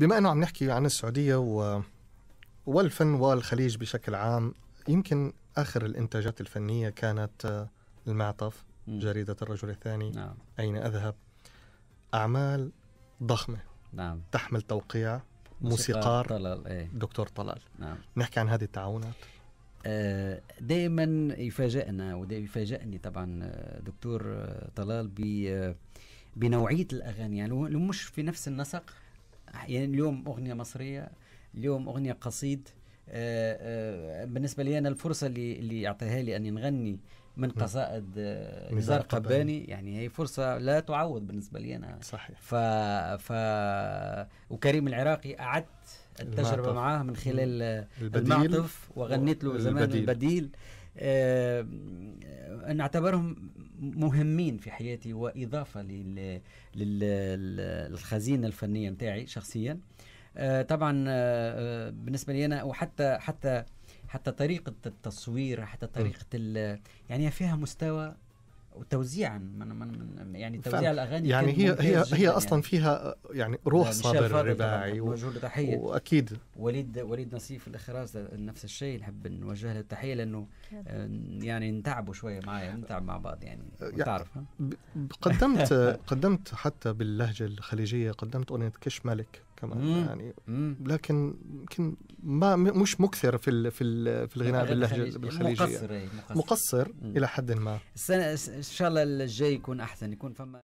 بما انه عم نحكي عن السعوديه و والفن والخليج بشكل عام يمكن اخر الانتاجات الفنيه كانت آه، المعطف جريده الرجل الثاني نعم. اين اذهب اعمال ضخمه نعم تحمل توقيع موسيقار طلال إيه؟ دكتور طلال نعم نحكي عن هذه التعاونات آه، دائما يفاجئنا ويفاجئني طبعا آه، دكتور طلال بنوعيه الاغاني يعني مش في نفس النسق يعني اليوم اغنيه مصريه اليوم اغنيه قصيد آه، آه، بالنسبه لي انا الفرصه اللي اللي يعطيها لي اني نغني من نعم. قصائد آه، نزار قباني يعني هي فرصه لا تعوض بالنسبه لي انا صحيح ف, ف وكريم العراقي اعدت التجربه المعطف. معاه من خلال البديل المعطف وغنيت له زمان البديل, البديل. آه نعتبرهم مهمين في حياتي واضافه للخزينه الفنيه نتاعي شخصيا آه، طبعا آه، آه، بالنسبه لي انا وحتى حتى حتى طريقه التصوير حتى طريقه يعني فيها مستوى وتوزيعا من من يعني توزيع الاغاني يعني هي هي هي يعني. اصلا يعني. فيها يعني روح صابر الرباعي و... له تحيه واكيد وليد وليد نصيف الاخراج نفس الشيء نحب نوجه له التحيه لانه آه، يعني نتعبوا شويه معايا نتعب مع بعض يعني, يعني تعرف قدمت قدمت حتى باللهجه الخليجيه قدمت اغنيه كش ملك كمان مم. يعني مم. لكن يمكن ما مش مكثر في الـ في الـ في الغناء باللهجه بالخليجيه مقصر مقصر, مقصر الى حد ما السنه ان شاء الله الجاي يكون احسن يكون فما